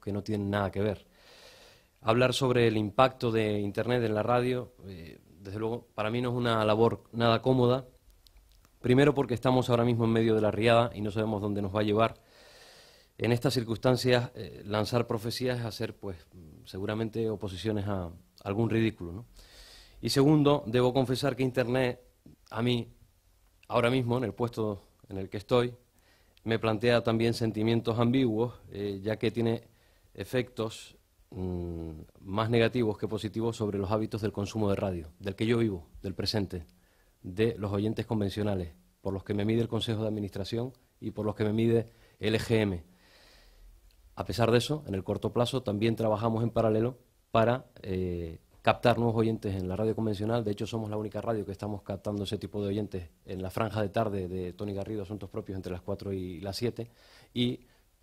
que no tienen nada que ver. Hablar sobre el impacto de Internet en la radio, eh, desde luego, para mí no es una labor nada cómoda. Primero porque estamos ahora mismo en medio de la riada y no sabemos dónde nos va a llevar. En estas circunstancias, eh, lanzar profecías es hacer, pues, seguramente oposiciones a algún ridículo. Y segundo, debo confesar que Internet, a mí, ahora mismo, en el puesto en el que estoy, me plantea también sentimientos ambiguos, eh, ya que tiene efectos mm, más negativos que positivos sobre los hábitos del consumo de radio, del que yo vivo, del presente, de los oyentes convencionales, por los que me mide el Consejo de Administración y por los que me mide el EGM. A pesar de eso, en el corto plazo también trabajamos en paralelo para eh, captar nuevos oyentes en la radio convencional. De hecho, somos la única radio que estamos captando ese tipo de oyentes en la franja de tarde de Tony Garrido, Asuntos Propios, entre las 4 y las 7. Y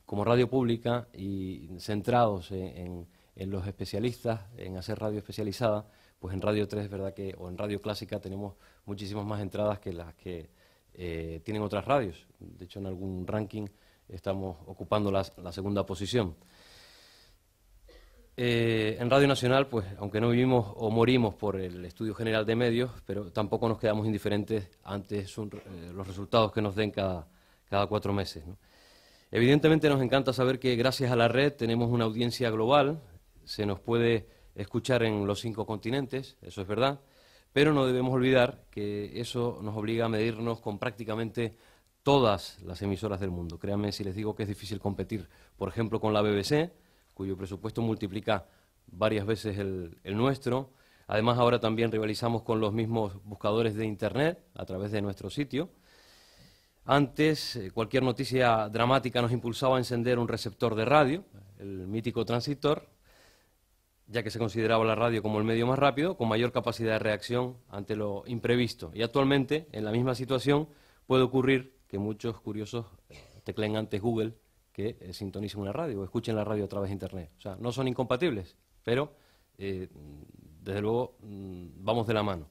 como radio pública y centrados en, los especialistas, en hacer radio especializada, pues en Radio 3 es verdad que, o en Radio Clásica tenemos muchísimas más entradas que las que eh, tienen otras radios. De hecho, en algún ranking estamos ocupando la, segunda posición. Eh, en Radio Nacional, pues aunque no vivimos o morimos por el Estudio General de Medios, pero tampoco nos quedamos indiferentes ante eh, los resultados que nos den cada, cada cuatro meses. ¿no? Evidentemente nos encanta saber que gracias a la red tenemos una audiencia global, se nos puede escuchar en los cinco continentes, eso es verdad, pero no debemos olvidar que eso nos obliga a medirnos con prácticamente todas las emisoras del mundo. Créanme si les digo que es difícil competir, por ejemplo, con la BBC, cuyo presupuesto multiplica varias veces el, nuestro. Además, ahora también rivalizamos con los mismos buscadores de Internet a través de nuestro sitio. Antes, eh, cualquier noticia dramática nos impulsaba a encender un receptor de radio, el mítico transistor, ya que se consideraba la radio como el medio más rápido, con mayor capacidad de reacción ante lo imprevisto. Y actualmente, en la misma situación, puede ocurrir que muchos curiosos eh, tecleen antes Google que eh, sintonicen una radio o escuchen la radio a través de Internet. O sea, no son incompatibles, pero desde luego mm, vamos de la mano.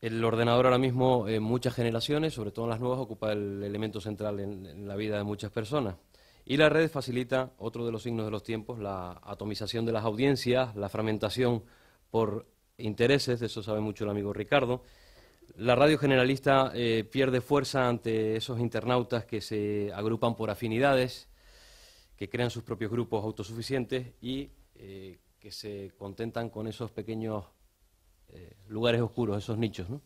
El ordenador ahora mismo en eh, muchas generaciones, sobre todo en las nuevas, ocupa el elemento central en, la vida de muchas personas. Y la red facilita otro de los signos de los tiempos, la atomización de las audiencias, la fragmentación por intereses, de eso sabe mucho el amigo Ricardo. La radio generalista eh, pierde fuerza ante esos internautas que se agrupan por afinidades, que crean sus propios grupos autosuficientes y eh, que se contentan con esos pequeños eh, lugares oscuros, esos nichos. ¿no?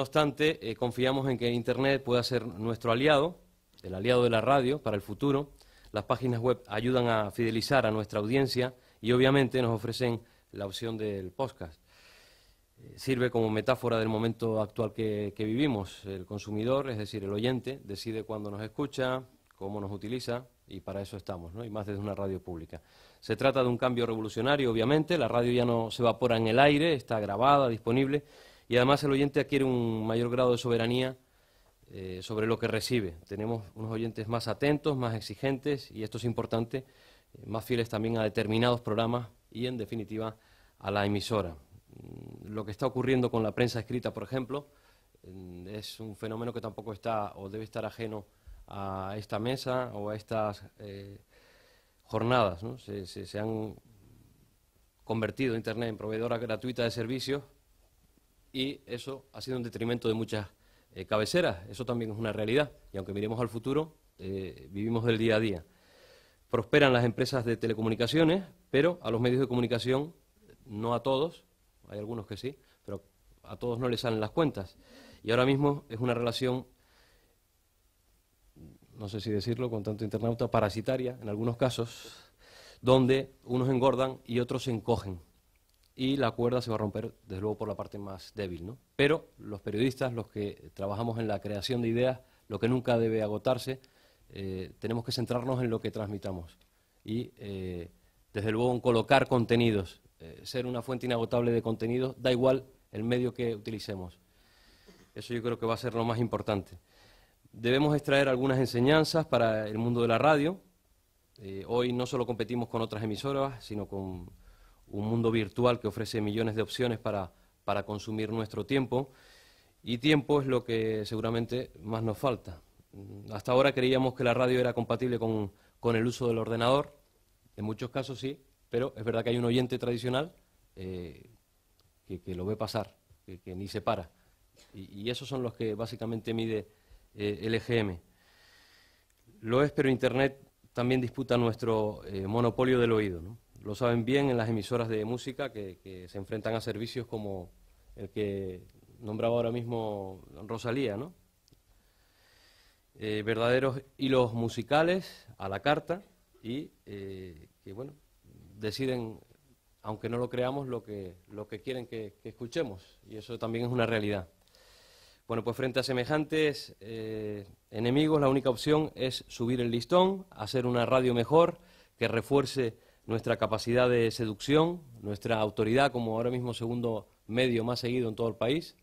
obstante, eh, confiamos en que Internet pueda ser nuestro aliado, el aliado de la radio para el futuro. Las páginas web ayudan a fidelizar a nuestra audiencia y obviamente nos ofrecen la opción del podcast. Eh, sirve como metáfora del momento actual que, que vivimos. El consumidor, es decir, el oyente, decide cuándo nos escucha, cómo nos utiliza y para eso estamos, ¿no? y más desde una radio pública. Se trata de un cambio revolucionario, obviamente, la radio ya no se evapora en el aire, está grabada, disponible, y además el oyente adquiere un mayor grado de soberanía eh, sobre lo que recibe. Tenemos unos oyentes más atentos, más exigentes, y esto es importante, eh, más fieles también a determinados programas y, en definitiva, a la emisora. Mm, lo que está ocurriendo con la prensa escrita, por ejemplo, mm, es un fenómeno que tampoco está o debe estar ajeno a esta mesa o a estas... Eh, jornadas. ¿no? Se, han convertido Internet en proveedora gratuita de servicios y eso ha sido un detrimento de muchas eh, cabeceras. Eso también es una realidad. Y aunque miremos al futuro, eh, vivimos del día a día. Prosperan las empresas de telecomunicaciones, pero a los medios de comunicación, no a todos, hay algunos que sí, pero a todos no les salen las cuentas. Y ahora mismo es una relación no sé si decirlo con tanto internauta, parasitaria en algunos casos, donde unos engordan y otros se encogen. Y la cuerda se va a romper, desde luego, por la parte más débil. ¿no? Pero los periodistas, los que trabajamos en la creación de ideas, lo que nunca debe agotarse, eh, tenemos que centrarnos en lo que transmitamos. Y, eh, desde luego, en colocar contenidos. Eh, ser una fuente inagotable de contenidos, da igual el medio que utilicemos. Eso yo creo que va a ser lo más importante. Debemos extraer algunas enseñanzas para el mundo de la radio. Eh, hoy no solo competimos con otras emisoras, sino con un mundo virtual que ofrece millones de opciones para, consumir nuestro tiempo. Y tiempo es lo que seguramente más nos falta. Hasta ahora creíamos que la radio era compatible con, el uso del ordenador. En muchos casos sí, pero es verdad que hay un oyente tradicional eh, que, lo ve pasar, que, ni se para. y, esos son los que básicamente mide eh, LGM. Lo es, pero Internet también disputa nuestro eh, monopolio del oído. Lo saben bien en las emisoras de música que, se enfrentan a servicios como el que nombraba ahora mismo Rosalía, ¿no? Eh, verdaderos hilos musicales a la carta y que, bueno, deciden aunque no lo creamos, lo que, lo que quieren que, escuchemos. Y eso también es una realidad. Bueno, pues frente a semejantes eh, enemigos, la única opción es subir el listón, hacer una radio mejor, que refuerce nuestra capacidad de seducción, nuestra autoridad como ahora mismo segundo medio más seguido en todo el país.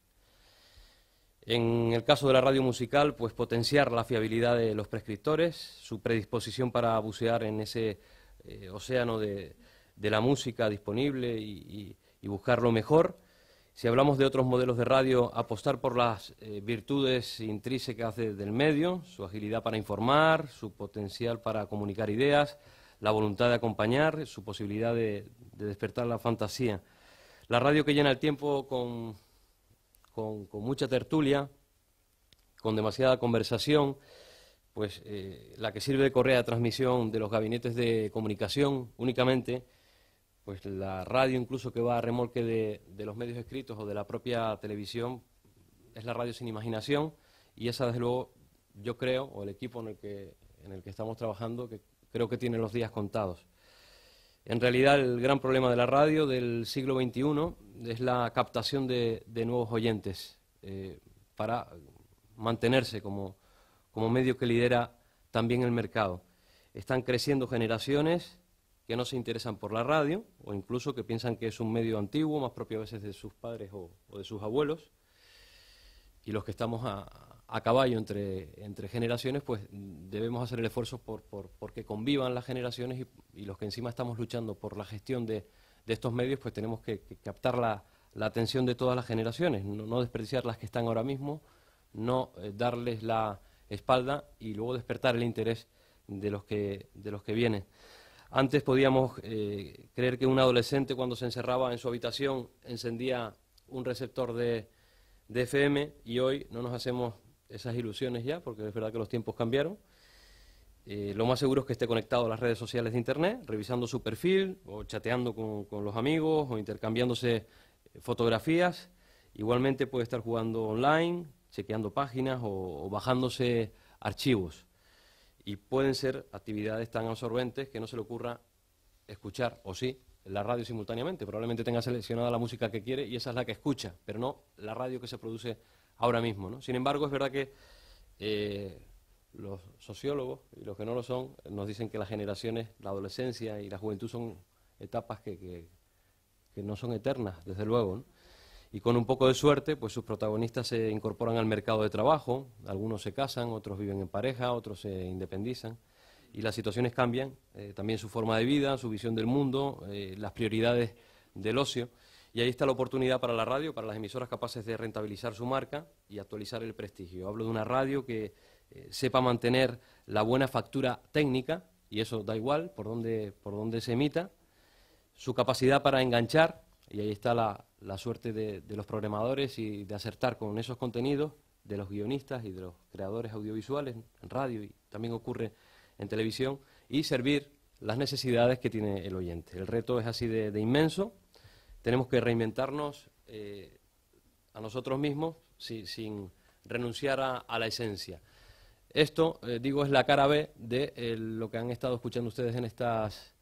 En el caso de la radio musical, pues potenciar la fiabilidad de los prescriptores, su predisposición para bucear en ese eh, océano de, la música disponible y, buscarlo y buscar lo mejor. Si hablamos de otros modelos de radio, apostar por las eh, virtudes intrínsecas del medio, su agilidad para informar, su potencial para comunicar ideas, la voluntad de acompañar, su posibilidad de, despertar la fantasía. La radio que llena el tiempo con, mucha tertulia, con demasiada conversación, pues eh, la que sirve de correa de transmisión de los gabinetes de comunicación únicamente pues la radio incluso que va a remolque de, los medios escritos o de la propia televisión es la radio sin imaginación y esa desde luego yo creo o el equipo en el que estamos trabajando que creo que tiene los días contados en realidad el gran problema de la radio del siglo XXI es la captación de, nuevos oyentes eh, para mantenerse como, como medio que lidera también el mercado están creciendo generaciones que no se interesan por la radio o incluso que piensan que es un medio antiguo, más propio a veces de sus padres o, de sus abuelos. Y los que estamos a, caballo entre, generaciones, pues debemos hacer el esfuerzo por, que convivan las generaciones y, los que encima estamos luchando por la gestión de, estos medios, pues tenemos que, captar la, atención de todas las generaciones, no, no, desperdiciar las que están ahora mismo, no eh, darles la espalda y luego despertar el interés de los que vienen. Antes podíamos eh, creer que un adolescente cuando se encerraba en su habitación encendía un receptor de, FM y hoy no nos hacemos esas ilusiones ya, porque es verdad que los tiempos cambiaron. Eh, lo más seguro es que esté conectado a las redes sociales de Internet, revisando su perfil o chateando con, los amigos o intercambiándose eh, fotografías. Igualmente puede estar jugando online, chequeando páginas o bajándose archivos y pueden ser actividades tan absorbentes que no se le ocurra escuchar, o sí, la radio simultáneamente. Probablemente tenga seleccionada la música que quiere y esa es la que escucha, pero no la radio que se produce ahora mismo. ¿no? Sin embargo, es verdad que eh, los sociólogos y los que no lo son nos dicen que las generaciones, la adolescencia y la juventud son etapas que, que no son eternas, desde luego y con un poco de suerte, pues sus protagonistas se incorporan al mercado de trabajo, algunos se casan, otros viven en pareja, otros se independizan y las situaciones cambian, eh, también su forma de vida, su visión del mundo, eh, las prioridades del ocio. Y ahí está la oportunidad para la radio, para las emisoras capaces de rentabilizar su marca y actualizar el prestigio. Hablo de una radio que eh, sepa mantener la buena factura técnica, y eso da igual por dónde, por dónde se emita, su capacidad para enganchar y ahí está la, suerte de, los programadores y de acertar con esos contenidos de los guionistas y de los creadores audiovisuales en radio y también ocurre en televisión y servir las necesidades que tiene el oyente. El reto es así de, inmenso. Tenemos que reinventarnos eh, a nosotros mismos sin renunciar a, la esencia. Esto, eh, digo, es la cara B de eh, lo que han estado escuchando ustedes en estas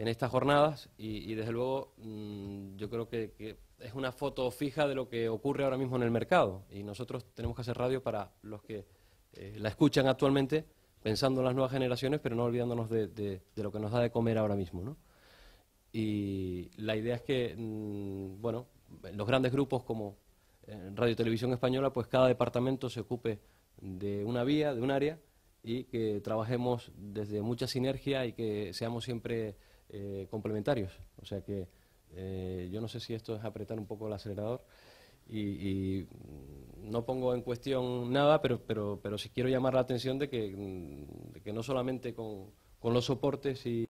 en estas jornadas y, desde luego mm, yo creo que, es una foto fija de lo que ocurre ahora mismo en el mercado y nosotros tenemos que hacer radio para los que eh, la escuchan actualmente pensando en las nuevas generaciones pero no olvidándonos de, lo que nos da de comer ahora mismo. Y la idea es que, mm, bueno, los grandes grupos como eh, Radio Televisión Española, pues cada departamento se ocupe de una vía, de un área y que trabajemos desde mucha sinergia y que seamos siempre eh, complementarios. O sea que eh, yo no sé si esto es apretar un poco el acelerador y, mm, no pongo en cuestión nada, pero, pero, pero sí quiero llamar la atención de que, mm, que no solamente con, con los soportes y